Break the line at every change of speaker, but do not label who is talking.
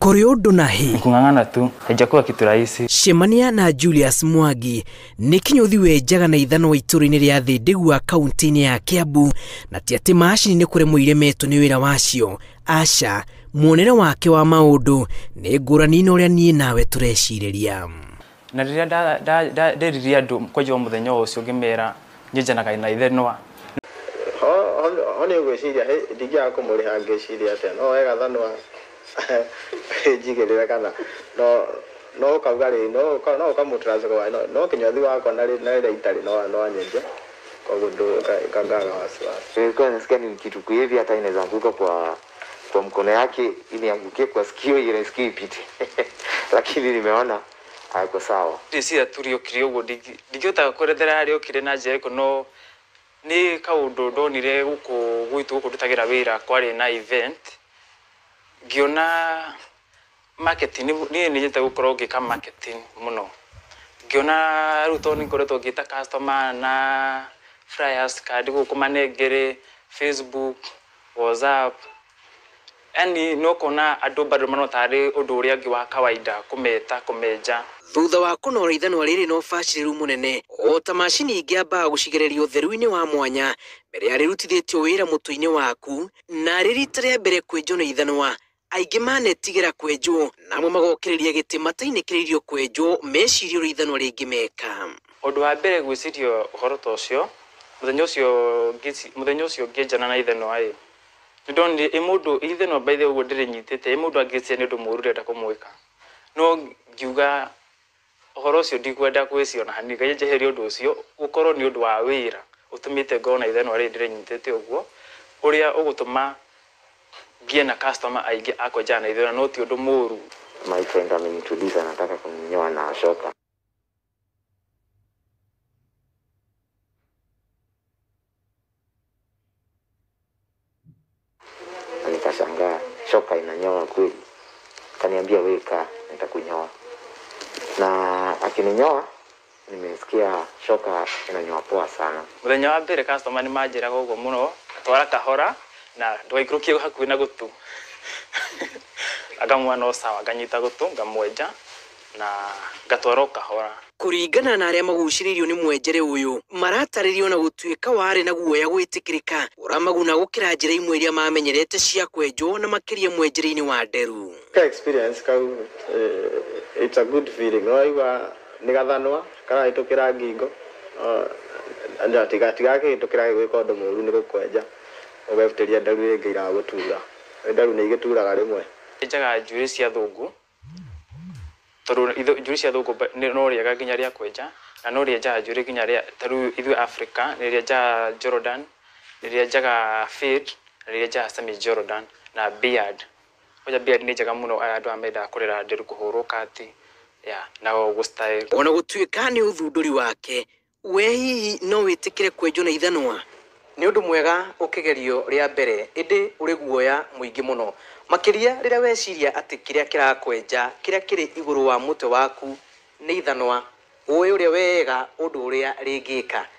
Kũrĩ ũndũ na hii. kung'ang'ana tu haijakuwa kitu rahisi. Shemania na Julius Mwangi nĩ kinyũthi wenjaga na wa ithanwa itũũra-inĩ rĩa Thindigua kaunti-inĩ ya Kiambu na ti atĩ macini nĩ kũremwo iremetwo nĩ wĩra wacio aca muonere wake wa maũndũ nĩ ngũrani na ũrĩa niĩ nawe tũrecirĩria na rĩrĩa
nderirie andũ kwenjwo mũthenya ũcio ngĩmera nyenjanaga na ithenwa
ho nĩ ũgwĩciria ndingĩaga kũmũrĩha ngĩciria atĩa no ega thanwa njigĩrĩre kana no no ũkauga rĩ no no ũkamũtracĩka wa no kĩnyũthi wakwa na rĩrĩa itarĩ no no anyenje koguo ndo kangaga wasiwasi nilikuwa nasikia ni kitu hivi hata inaweza anguka kwa kwa mkono yake iniangukie kwa sikio ile sikio ipite lakini nimeona ako sawa
ndiciria turiokire uguo ndingĩhotaga kwerethera harĩa okire na njĩra ĩkũ no nĩ kaũndũ ndonire gũkũ gwitũ gũkũ ndutagira wĩra kwarĩ na event ngiona marketing ni ni nijete gukorwo ngika marketing muno ngiona ruto to ni ngoretwo ngita customer na flyers card guku manengere facebook whatsapp ani no kona andu
bado mano tari undu uria ngi wa kawaida kumeta kumeja thutha wa kunora ithanwa riri na ũbacĩrĩru mũnene o ta macini ingĩambaga gũcigereria ũtheru-inĩ wa mwanya mbere ya rĩrutithĩtio wĩra mũtwe-inĩ waku na riri rita rĩa mbere kwĩnjwo nĩ ithanwa aingä manetigä ra kwenjwo namo magokä rä ria gä tä matainä kä rä irio kwenjwo meciria å rä ithanwa rä ngä meka å ndå wa mbere gwä cirio å horo ta å cio må thenya å
cio ngä njana na ithanwa ä nä ndonire ä må ndå ithanwa mbaithe å guo ndä rä nyitä te ä må ndå angä cia nä å ndå må ru renda kå mwä ka no ngiuga å horo å cio ndigwenda kwä cio na hanini ngai njeheria å ndå å cio gå korwo nä å ndå wa wä ra å tå mä te ngorwo na ithanwa rä ndä rä nyitä te å guo å rä a å gå tå ma mbie na customer aingä ako jana ithuä na noti ti å my friend amenichuliza nataka kumnyoa na shoka
nikashangaa shoka inanyoa kweli kaniambia weka nitakunyoa na akininyoa nimesikia shoka inanyoa poa sana
muthenya wa mbere customer ni manjiraga uguo muno twara kahora na ndwaikirukie hakuhi na gutu akamwana osawa nganyita gutu ngamwenja na ngatwarwo kahora kuringana
na aria maguciririo ni mwenjere uyu marataririo na gutuika wari na guoya gwitikirika uramaguna gukira njira imwe iria mamenyerete cia kwenjwo na makiria mwenjere-ini wa nderu
ka experience kau uh, it's a good feeling waigua nä gathanwa karahä tå kä ra ngingo uh, tigatigakä hä tå kä ra gä gwä ka ũgebuteria ndaru rĩngĩ iraga gũtura ndaru nĩ igĩturaga rĩmwe
njenjaga njuĩrĩ cia thũngũ tondũ njuĩrĩ cia thũngũ no rĩega nginya ria kwenja na no rĩenjaga njuĩrĩ nginya rĩa tarĩu ithuĩ Africa nĩ rĩenjaga Jordan ni nĩ rĩenjaga fade ni nĩ rĩenjaga sami Jordan na beard oja beard ni njega
muno aya andũ arĩa mendaga kũrera nderu kũhũrwo kati yeah, na gũstyle ona gũtuĩka nĩ ũthundũri wake we hihi no wĩtĩkĩre kwenjwo na ithanwa nä å ndå mwega å kä gerio rä a mbere ä å guoya må muno makiria rä rä a weciria atä kä rä a kä rakwenja kä rä a kä rä igå rå wa må waku nä ithanwa å ä å rä a wega å ndå å rä a rä ngä ka